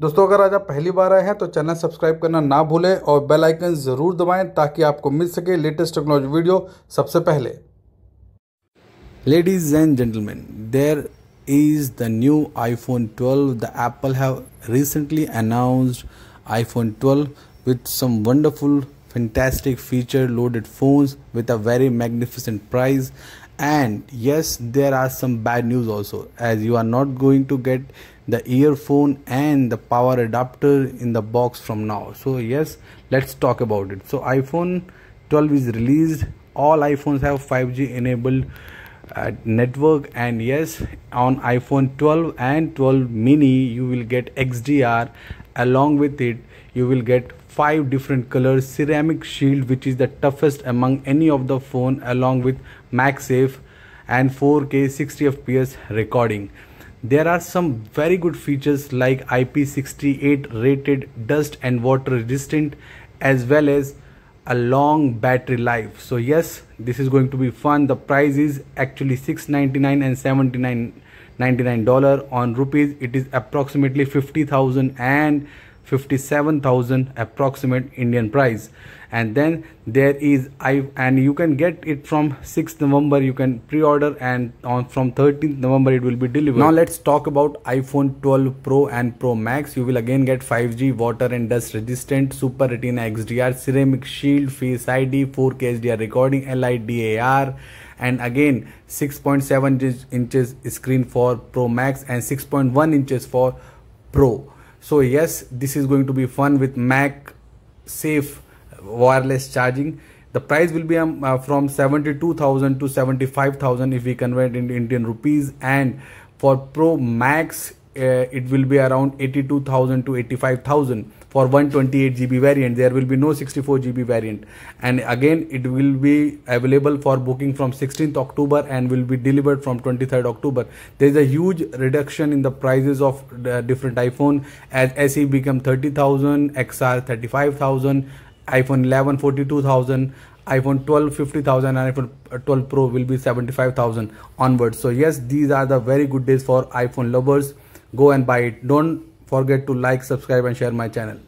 दोस्तों अगर आज आप पहली बार आए हैं तो चैनल सब्सक्राइब करना ना भूलें और बेल आइकन ज़रूर दबाएं ताकि आपको मिल सके लेटेस्ट टेक्नोलॉजी वीडियो सबसे पहले ladies and gentleman there is the new iPhone 12 the Apple have recently announced iPhone 12 with some wonderful fantastic feature loaded phones with a very magnificent price and yes there are some bad news also as you are not going to get the earphone and the power adapter in the box from now so yes let's talk about it so iphone 12 is released all iphones have 5g enabled uh, network and yes on iphone 12 and 12 mini you will get xdr along with it you will get five different colors ceramic shield which is the toughest among any of the phone along with MagSafe and 4k 60 fps recording there are some very good features like IP68 rated dust and water resistant as well as a long battery life so yes this is going to be fun the price is actually 699 and 79 $99 on rupees it is approximately 50000 and 57000 approximate indian price and then there is i and you can get it from 6th november you can pre-order and on from 13th november it will be delivered now let's talk about iphone 12 pro and pro max you will again get 5g water and dust resistant super retina xdr ceramic shield face id 4k hdr recording lidar and again 6.7 inches screen for pro max and 6.1 inches for pro so yes this is going to be fun with mac safe wireless charging the price will be um, uh, from 72000 to 75000 if we convert in indian rupees and for pro max uh, it will be around 82,000 to 85,000 for 128 GB variant. There will be no 64 GB variant. And again, it will be available for booking from 16th October and will be delivered from 23rd October. There is a huge reduction in the prices of the different iPhone as SE become 30,000, XR 35,000, iPhone 11 42,000 iphone 12 50000 and iphone uh, 12 pro will be 75000 onwards so yes these are the very good days for iphone lovers go and buy it don't forget to like subscribe and share my channel